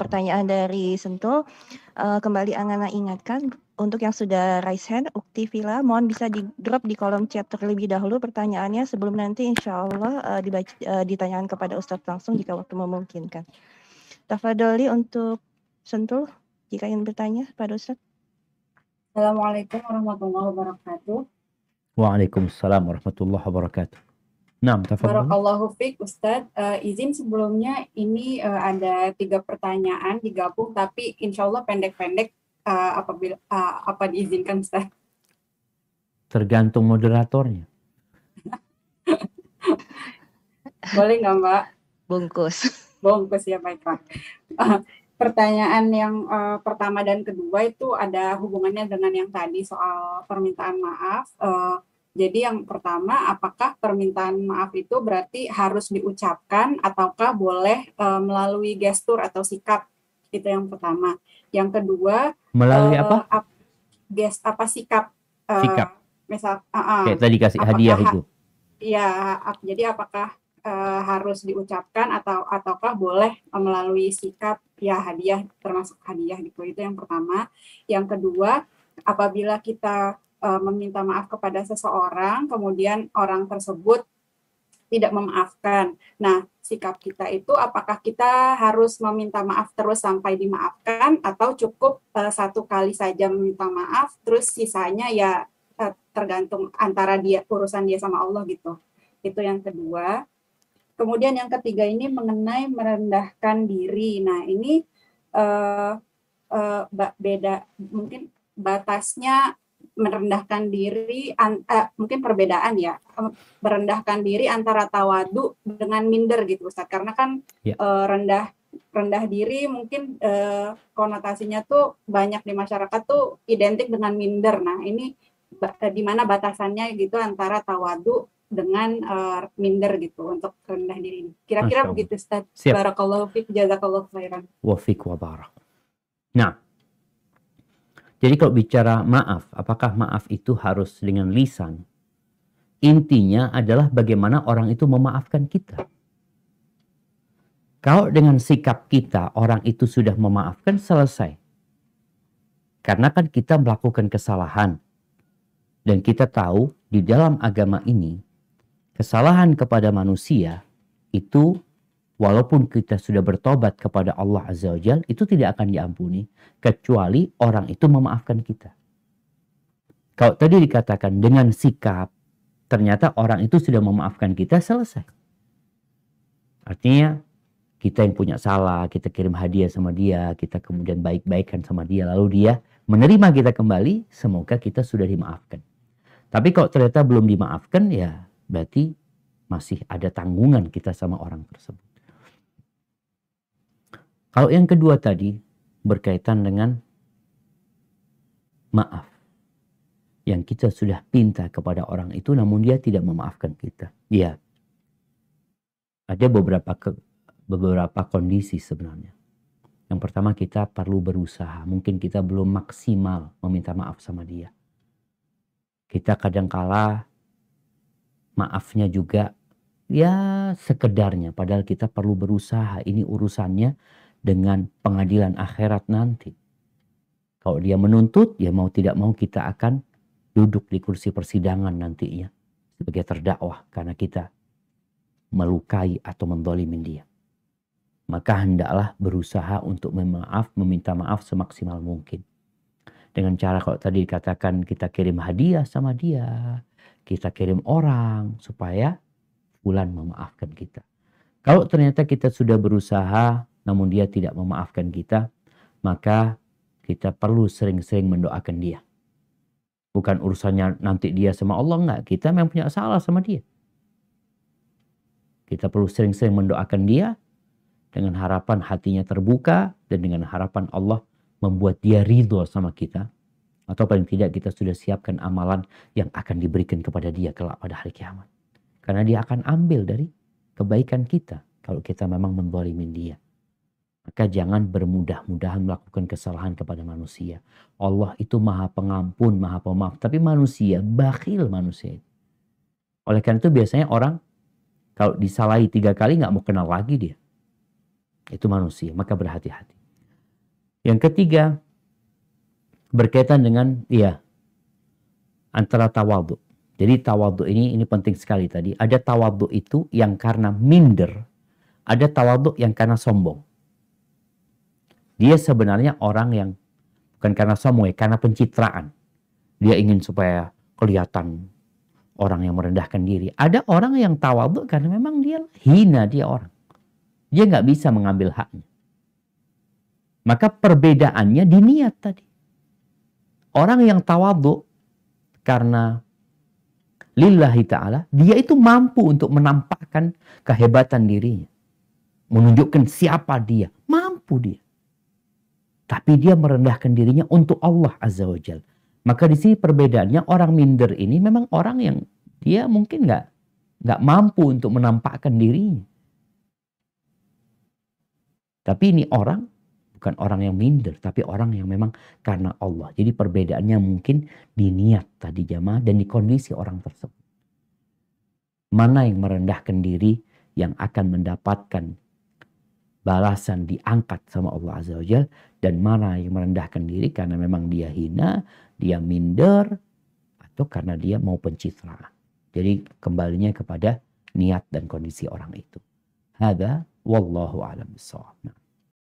pertanyaan dari Sentul. Uh, kembali Angana ingatkan untuk yang sudah raise hand, Ukti Vila, mohon bisa di drop di kolom chat terlebih dahulu pertanyaannya sebelum nanti insya Allah uh, dibaca, uh, ditanyakan kepada Ustadz langsung jika waktu memungkinkan. Tafadoli untuk Sentul, jika ingin bertanya pada Ustadz. Assalamualaikum warahmatullahi wabarakatuh. Waalaikumsalam warahmatullahi wabarakatuh. Nah, Barakallahu fiqh Ustadz, Uh, izin sebelumnya ini uh, ada tiga pertanyaan digabung tapi insya Allah pendek-pendek uh, apabila uh, apa diizinkan Ustaz. Tergantung moderatornya. Boleh nggak Mbak? Bungkus. Bungkus ya baik Pak. Uh, pertanyaan yang uh, pertama dan kedua itu ada hubungannya dengan yang tadi soal permintaan maaf. Uh, jadi yang pertama, apakah permintaan maaf itu berarti harus diucapkan ataukah boleh e, melalui gestur atau sikap? Itu yang pertama. Yang kedua, melalui e, apa? Ap, ges apa sikap? E, sikap. Misal, uh, Kayak tadi kasih hadiah hadiah itu. Ya, ap, jadi apakah e, harus diucapkan atau ataukah boleh melalui sikap? Ya, hadiah termasuk hadiah gitu. Itu yang pertama. Yang kedua, apabila kita Eh, meminta maaf kepada seseorang, kemudian orang tersebut tidak memaafkan. Nah, sikap kita itu apakah kita harus meminta maaf terus sampai dimaafkan atau cukup uh, satu kali saja meminta maaf terus sisanya ya uh, tergantung antara dia urusan dia sama Allah gitu. Itu yang kedua. Kemudian yang ketiga ini mengenai merendahkan diri. Nah, ini uh, uh, beda mungkin batasnya merendahkan diri an, eh, mungkin perbedaan ya merendahkan diri antara tawadu dengan minder gitu Ustaz karena kan yeah. Ya. rendah rendah diri mungkin eh, konotasinya tuh banyak di masyarakat tuh identik dengan minder nah ini eh, di mana batasannya gitu antara tawadu dengan uh, minder gitu untuk rendah diri. Kira-kira begitu Ustaz. Barakallahu fiik, jazakallahu khairan. Wa fiik wa barak. Nah, jadi kalau bicara maaf, apakah maaf itu harus dengan lisan? Intinya adalah bagaimana orang itu memaafkan kita. Kalau dengan sikap kita orang itu sudah memaafkan selesai. Karena kan kita melakukan kesalahan. Dan kita tahu di dalam agama ini kesalahan kepada manusia itu walaupun kita sudah bertobat kepada Allah Azza wa Jal, itu tidak akan diampuni kecuali orang itu memaafkan kita. Kalau tadi dikatakan dengan sikap, ternyata orang itu sudah memaafkan kita selesai. Artinya kita yang punya salah, kita kirim hadiah sama dia, kita kemudian baik-baikan sama dia, lalu dia menerima kita kembali, semoga kita sudah dimaafkan. Tapi kalau ternyata belum dimaafkan, ya berarti masih ada tanggungan kita sama orang tersebut. Kalau yang kedua tadi berkaitan dengan maaf. Yang kita sudah pinta kepada orang itu namun dia tidak memaafkan kita. Ya. Ada beberapa ke, beberapa kondisi sebenarnya. Yang pertama kita perlu berusaha. Mungkin kita belum maksimal meminta maaf sama dia. Kita kadangkala maafnya juga ya sekedarnya. Padahal kita perlu berusaha. Ini urusannya dengan pengadilan akhirat nanti. Kalau dia menuntut, ya mau tidak mau kita akan duduk di kursi persidangan nantinya sebagai terdakwa karena kita melukai atau mendolimin dia. Maka hendaklah berusaha untuk memaaf, meminta maaf semaksimal mungkin. Dengan cara kalau tadi dikatakan kita kirim hadiah sama dia, kita kirim orang supaya bulan memaafkan kita. Kalau ternyata kita sudah berusaha namun dia tidak memaafkan kita, maka kita perlu sering-sering mendoakan dia. Bukan urusannya nanti dia sama Allah enggak, kita memang punya salah sama dia. Kita perlu sering-sering mendoakan dia dengan harapan hatinya terbuka dan dengan harapan Allah membuat dia ridho sama kita. Atau paling tidak kita sudah siapkan amalan yang akan diberikan kepada dia kelak pada hari kiamat. Karena dia akan ambil dari kebaikan kita kalau kita memang mendolimin dia. Maka jangan bermudah-mudahan melakukan kesalahan kepada manusia. Allah itu maha pengampun, maha pemaaf. Tapi manusia, bakhil manusia Oleh karena itu biasanya orang kalau disalahi tiga kali nggak mau kenal lagi dia. Itu manusia, maka berhati-hati. Yang ketiga, berkaitan dengan ya antara tawadhu. Jadi tawadhu ini ini penting sekali tadi. Ada tawadhu itu yang karena minder, ada tawadhu yang karena sombong. Dia sebenarnya orang yang bukan karena sombong ya, karena pencitraan. Dia ingin supaya kelihatan orang yang merendahkan diri. Ada orang yang tawaduk karena memang dia hina dia orang. Dia nggak bisa mengambil haknya. Maka perbedaannya di niat tadi. Orang yang tawaduk karena lillahi ta'ala, dia itu mampu untuk menampakkan kehebatan dirinya. Menunjukkan siapa dia. Mampu dia. Tapi dia merendahkan dirinya untuk Allah Azza wa Jal. Maka di sini perbedaannya orang minder ini memang orang yang dia mungkin nggak nggak mampu untuk menampakkan dirinya. Tapi ini orang bukan orang yang minder, tapi orang yang memang karena Allah. Jadi perbedaannya mungkin di niat tadi jamaah dan di kondisi orang tersebut. Mana yang merendahkan diri yang akan mendapatkan balasan diangkat sama Allah Azza wa Jal dan mana yang merendahkan diri karena memang dia hina, dia minder atau karena dia mau pencitraan. Jadi kembalinya kepada niat dan kondisi orang itu. Hada wallahu alam bisawab.